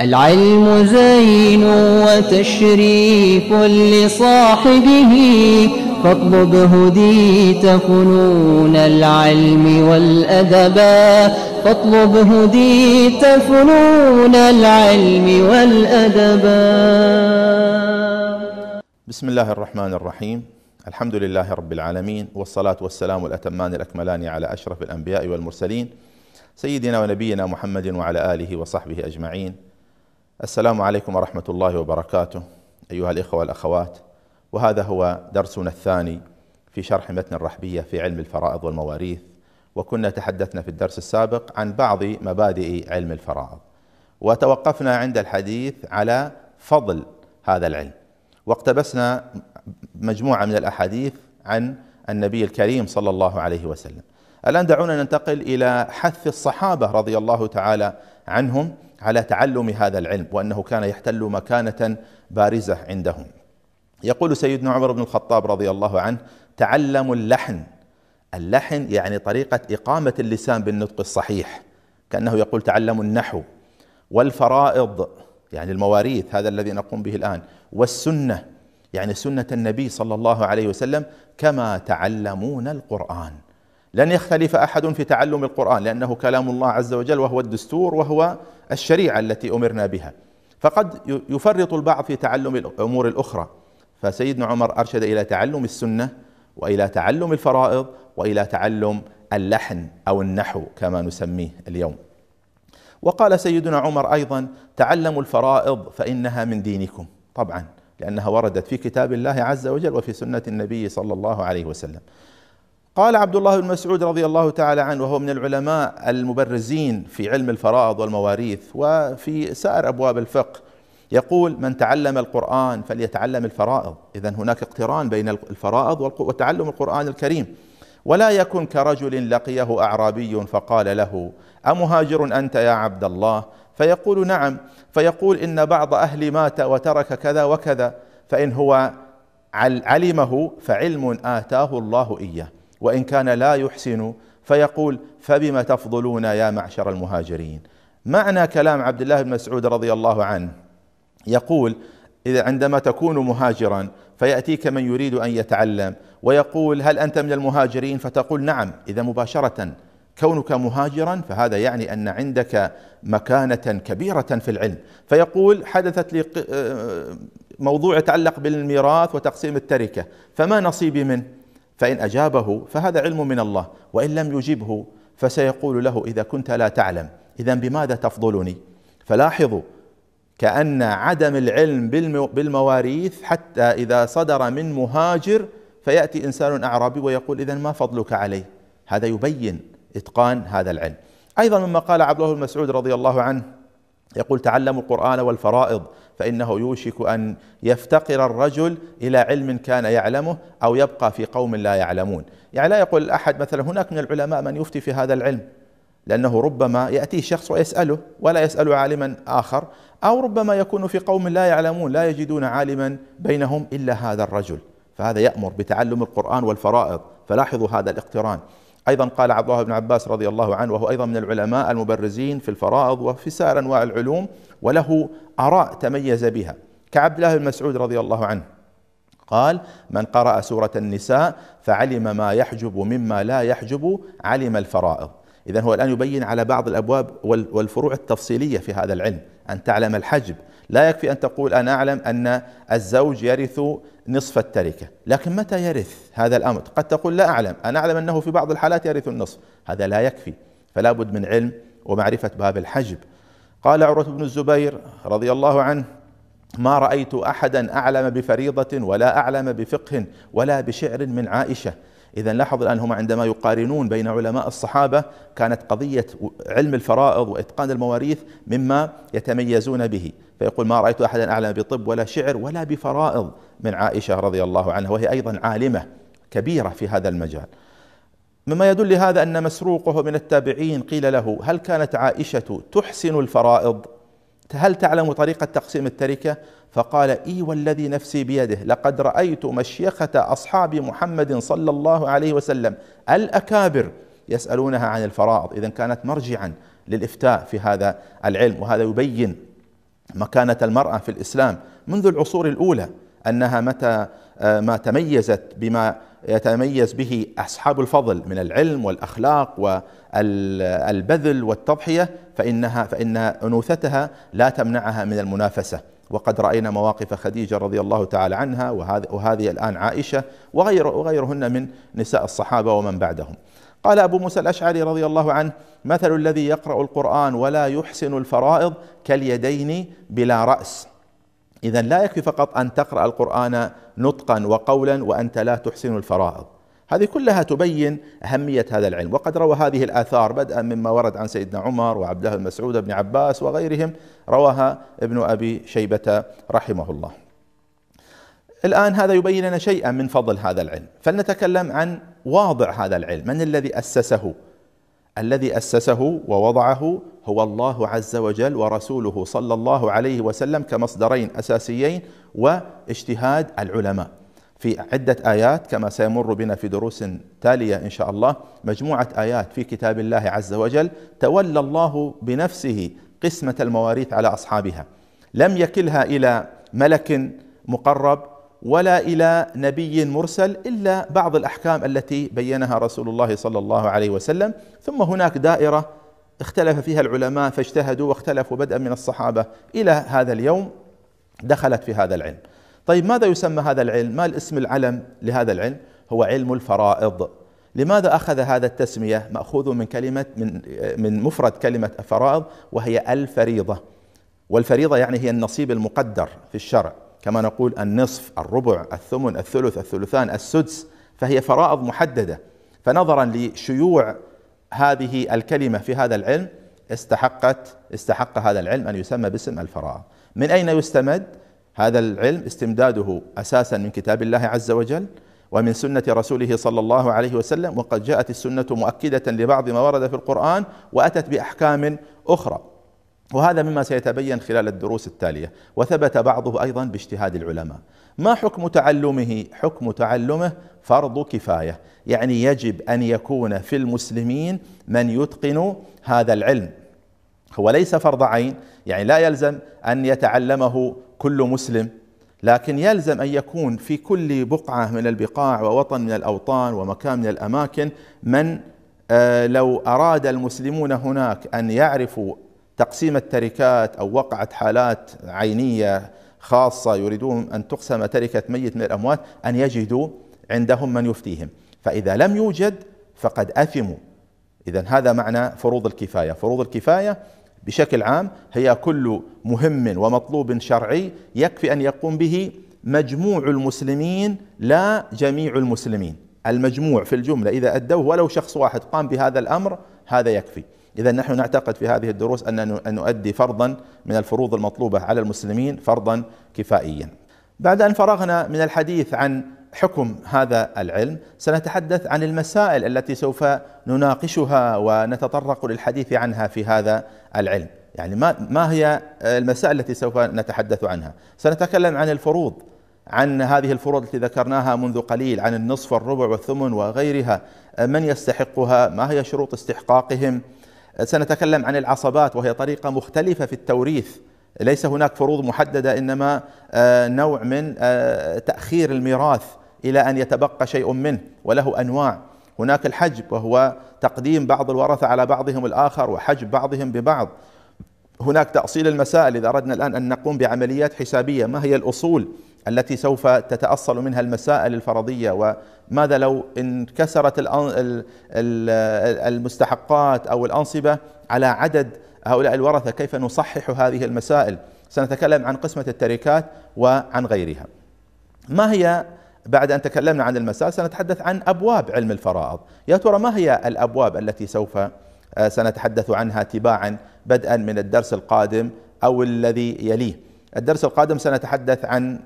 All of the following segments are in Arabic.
العلم زين وتشريف لصاحبه فاطلب هديت فنون العلم والأدبا فاطلب هديت فنون العلم والأدبا بسم الله الرحمن الرحيم الحمد لله رب العالمين والصلاة والسلام الأتمان الأكملان على أشرف الأنبياء والمرسلين سيدنا ونبينا محمد وعلى آله وصحبه أجمعين السلام عليكم ورحمة الله وبركاته أيها الإخوة والأخوات وهذا هو درسنا الثاني في شرح متن الرحبية في علم الفرائض والمواريث وكنا تحدثنا في الدرس السابق عن بعض مبادئ علم الفرائض وتوقفنا عند الحديث على فضل هذا العلم واقتبسنا مجموعة من الأحاديث عن النبي الكريم صلى الله عليه وسلم الآن دعونا ننتقل إلى حث الصحابة رضي الله تعالى عنهم على تعلم هذا العلم وأنه كان يحتل مكانة بارزة عندهم يقول سيدنا عمر بن الخطاب رضي الله عنه تعلموا اللحن اللحن يعني طريقة إقامة اللسان بالنطق الصحيح كأنه يقول تعلموا النحو والفرائض يعني المواريث هذا الذي نقوم به الآن والسنة يعني سنة النبي صلى الله عليه وسلم كما تعلمون القرآن لن يختلف احد في تعلم القران لانه كلام الله عز وجل وهو الدستور وهو الشريعه التي امرنا بها فقد يفرط البعض في تعلم الامور الاخرى فسيدنا عمر ارشد الى تعلم السنه والى تعلم الفرائض والى تعلم اللحن او النحو كما نسميه اليوم وقال سيدنا عمر ايضا تعلموا الفرائض فانها من دينكم طبعا لانها وردت في كتاب الله عز وجل وفي سنه النبي صلى الله عليه وسلم قال عبد الله بن مسعود رضي الله تعالى عنه وهو من العلماء المبرزين في علم الفرائض والمواريث وفي سائر ابواب الفقه يقول من تعلم القرآن فليتعلم الفرائض إذا هناك اقتران بين الفرائض وتعلم القرآن الكريم ولا يكن كرجل لقيه أعرابي فقال له أمهاجر أنت يا عبد الله فيقول نعم فيقول إن بعض أهلي مات وترك كذا وكذا فإن هو علمه فعلم آتاه الله إياه وان كان لا يحسن فيقول فبما تفضلون يا معشر المهاجرين معنى كلام عبد الله بن مسعود رضي الله عنه يقول اذا عندما تكون مهاجرا فياتيك من يريد ان يتعلم ويقول هل انت من المهاجرين فتقول نعم اذا مباشره كونك مهاجرا فهذا يعني ان عندك مكانه كبيره في العلم فيقول حدثت لي آه، موضوع يتعلق بالميراث وتقسيم التركه فما نصيبي منه فإن أجابه فهذا علم من الله وإن لم يجبه فسيقول له إذا كنت لا تعلم إذا بماذا تفضلني فلاحظوا كأن عدم العلم بالمواريث حتى إذا صدر من مهاجر فيأتي إنسان أعرابي ويقول إذا ما فضلك عليه هذا يبين إتقان هذا العلم أيضا مما قال عبد الله بن مسعود رضي الله عنه يقول تعلموا القرآن والفرائض فإنه يوشك أن يفتقر الرجل إلى علم كان يعلمه أو يبقى في قوم لا يعلمون يعني لا يقول أحد مثلا هناك من العلماء من يفتي في هذا العلم لأنه ربما يأتيه شخص ويسأله ولا يسأل عالما آخر أو ربما يكون في قوم لا يعلمون لا يجدون عالما بينهم إلا هذا الرجل فهذا يأمر بتعلم القرآن والفرائض فلاحظوا هذا الاقتران أيضا قال عبد الله بن عباس رضي الله عنه وهو أيضا من العلماء المبرزين في الفرائض وفي سائر أنواع العلوم وله آراء تميز بها كعبد الله بن مسعود رضي الله عنه قال من قرأ سورة النساء فعلم ما يحجب مما لا يحجب علم الفرائض إذا هو الآن يبين على بعض الأبواب والفروع التفصيلية في هذا العلم أن تعلم الحجب لا يكفي أن تقول أنا أعلم أن الزوج يرث نصف التركة لكن متى يرث هذا الأمر قد تقول لا أعلم أنا أعلم أنه في بعض الحالات يرث النصف هذا لا يكفي فلا بد من علم ومعرفة باب الحجب قال عروة بن الزبير رضي الله عنه ما رأيت أحدا أعلم بفريضة ولا أعلم بفقه ولا بشعر من عائشة إذا لاحظ الآن هم عندما يقارنون بين علماء الصحابة كانت قضية علم الفرائض وإتقان المواريث مما يتميزون به فيقول ما رأيت أحدا أعلم بطب ولا شعر ولا بفرائض من عائشة رضي الله عنها وهي أيضا عالمة كبيرة في هذا المجال مما يدل لهذا أن مسروقه من التابعين قيل له هل كانت عائشة تحسن الفرائض هل تعلم طريقة تقسيم التركة؟ فقال إي والذي نفسي بيده لقد رأيت مشيخة أصحاب محمد صلى الله عليه وسلم الأكابر يسألونها عن الفرائض إذا كانت مرجعا للإفتاء في هذا العلم وهذا يبين مكانة المرأة في الإسلام منذ العصور الأولى أنها متى آه، ما تميزت بما يتميز به اصحاب الفضل من العلم والاخلاق والبذل والتضحيه فانها فان انوثتها لا تمنعها من المنافسه وقد راينا مواقف خديجه رضي الله تعالى عنها وهذه الان عائشه وغير وغيرهن من نساء الصحابه ومن بعدهم. قال ابو موسى الاشعري رضي الله عنه: مثل الذي يقرا القران ولا يحسن الفرائض كاليدين بلا راس إذا لا يكفي فقط أن تقرأ القرآن نطقا وقولا وأنت لا تحسن الفرائض هذه كلها تبين أهمية هذا العلم وقد روى هذه الآثار بدءا مما ورد عن سيدنا عمر وعبد الله بن مسعود بن عباس وغيرهم رواها ابن أبي شيبة رحمه الله الآن هذا يبين لنا شيئا من فضل هذا العلم فلنتكلم عن واضع هذا العلم من الذي أسسه الذي أسسه ووضعه هو الله عز وجل ورسوله صلى الله عليه وسلم كمصدرين أساسيين واجتهاد العلماء في عدة آيات كما سيمر بنا في دروس تالية إن شاء الله مجموعة آيات في كتاب الله عز وجل تولى الله بنفسه قسمة المواريث على أصحابها لم يكلها إلى ملك مقرب ولا الى نبي مرسل الا بعض الاحكام التي بينها رسول الله صلى الله عليه وسلم ثم هناك دائره اختلف فيها العلماء فاجتهدوا واختلفوا بدءا من الصحابه الى هذا اليوم دخلت في هذا العلم. طيب ماذا يسمى هذا العلم؟ ما الاسم العلم لهذا العلم؟ هو علم الفرائض. لماذا اخذ هذا التسميه؟ ماخوذ من كلمه من من مفرد كلمه الفرائض وهي الفريضه. والفريضه يعني هي النصيب المقدر في الشرع. كما نقول النصف الربع الثمن الثلث الثلثان السدس فهي فرائض محدده فنظرا لشيوع هذه الكلمه في هذا العلم استحقت استحق هذا العلم ان يسمى باسم الفرائض من اين يستمد هذا العلم استمداده اساسا من كتاب الله عز وجل ومن سنة رسوله صلى الله عليه وسلم وقد جاءت السنة مؤكدة لبعض ما ورد في القرآن وأتت بأحكام أخرى وهذا مما سيتبين خلال الدروس التالية وثبت بعضه أيضا باجتهاد العلماء ما حكم تعلمه؟ حكم تعلمه فرض كفاية يعني يجب أن يكون في المسلمين من يتقن هذا العلم هو ليس فرض عين يعني لا يلزم أن يتعلمه كل مسلم لكن يلزم أن يكون في كل بقعة من البقاع ووطن من الأوطان ومكان من الأماكن من آه، لو أراد المسلمون هناك أن يعرفوا تقسيم التركات أو وقعت حالات عينية خاصة يريدون أن تقسم تركة ميت من الأموات أن يجدوا عندهم من يفتيهم فإذا لم يوجد فقد أثموا إذا هذا معنى فروض الكفاية فروض الكفاية بشكل عام هي كل مهم ومطلوب شرعي يكفي أن يقوم به مجموع المسلمين لا جميع المسلمين المجموع في الجملة إذا أدوه ولو شخص واحد قام بهذا الأمر هذا يكفي إذا نحن نعتقد في هذه الدروس أن نؤدي فرضا من الفروض المطلوبة على المسلمين فرضا كفائيا بعد أن فرغنا من الحديث عن حكم هذا العلم سنتحدث عن المسائل التي سوف نناقشها ونتطرق للحديث عنها في هذا العلم يعني ما ما هي المسائل التي سوف نتحدث عنها سنتكلم عن الفروض عن هذه الفروض التي ذكرناها منذ قليل عن النصف والربع والثمن وغيرها من يستحقها ما هي شروط استحقاقهم سنتكلم عن العصبات وهي طريقة مختلفة في التوريث ليس هناك فروض محددة إنما آه، نوع من آه، تأخير الميراث إلى أن يتبقى شيء منه وله أنواع هناك الحجب وهو تقديم بعض الورثة على بعضهم الآخر وحجب بعضهم ببعض هناك تأصيل المسائل إذا أردنا الآن أن نقوم بعمليات حسابية ما هي الأصول التي سوف تتأصل منها المسائل الفرضية وماذا لو انكسرت المستحقات أو الأنصبة على عدد هؤلاء الورثة كيف نصحح هذه المسائل سنتكلم عن قسمة التركات وعن غيرها ما هي بعد أن تكلمنا عن المسائل سنتحدث عن أبواب علم الفرائض يا ترى ما هي الأبواب التي سوف آه، سنتحدث عنها تباعا بدءا من الدرس القادم أو الذي يليه الدرس القادم سنتحدث عن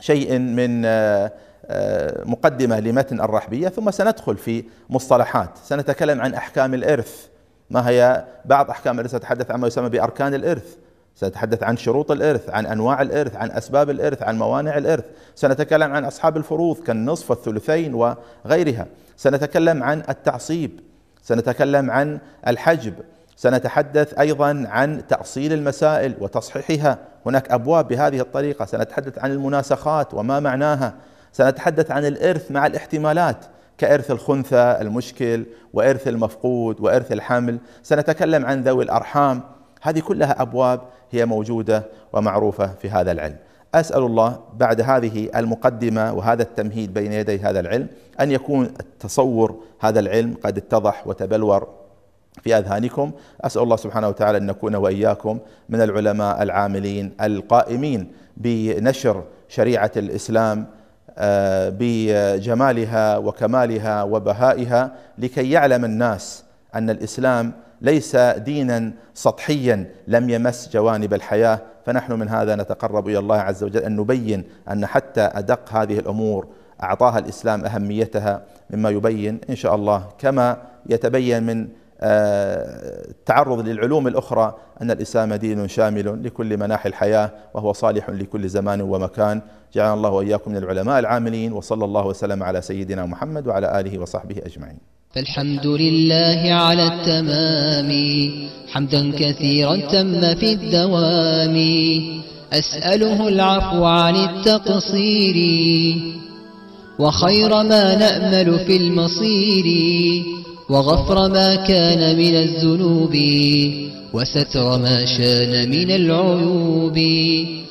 شيء من آه، آه، مقدمة لمتن الرحبية ثم سندخل في مصطلحات سنتكلم عن أحكام الإرث ما هي بعض أحكام الإرث سأتحدث عما يسمى بأركان الإرث سنتحدث عن شروط الإرث عن أنواع الإرث عن أسباب الإرث عن موانع الإرث سنتكلم عن أصحاب الفروض كالنصف والثلثين وغيرها سنتكلم عن التعصيب سنتكلم عن الحجب سنتحدث ايضا عن تاصيل المسائل وتصحيحها هناك ابواب بهذه الطريقه سنتحدث عن المناسخات وما معناها سنتحدث عن الارث مع الاحتمالات كارث الخنثى المشكل وارث المفقود وارث الحمل سنتكلم عن ذوي الارحام هذه كلها ابواب هي موجوده ومعروفه في هذا العلم اسال الله بعد هذه المقدمه وهذا التمهيد بين يدي هذا العلم ان يكون تصور هذا العلم قد اتضح وتبلور في اذهانكم اسال الله سبحانه وتعالى ان نكون واياكم من العلماء العاملين القائمين بنشر شريعه الاسلام آه، بجمالها وكمالها وبهائها لكي يعلم الناس ان الاسلام ليس دينا سطحيا لم يمس جوانب الحياه فنحن من هذا نتقرب الى الله عز وجل ان نبين ان حتى ادق هذه الامور اعطاها الاسلام اهميتها مما يبين ان شاء الله كما يتبين من التعرض للعلوم الأخرى أن الإسلام دين شامل لكل مناحي الحياة وهو صالح لكل زمان ومكان جعلنا الله وإياكم من العلماء العاملين وصلى الله وسلم على سيدنا محمد وعلى آله وصحبه أجمعين فالحمد لله على التمام حمدا كثيرا تم في الدوام أسأله العفو عن التقصير وخير ما نأمل في المصير وغفر ما كان من الذنوب وستر ما شان من العيوب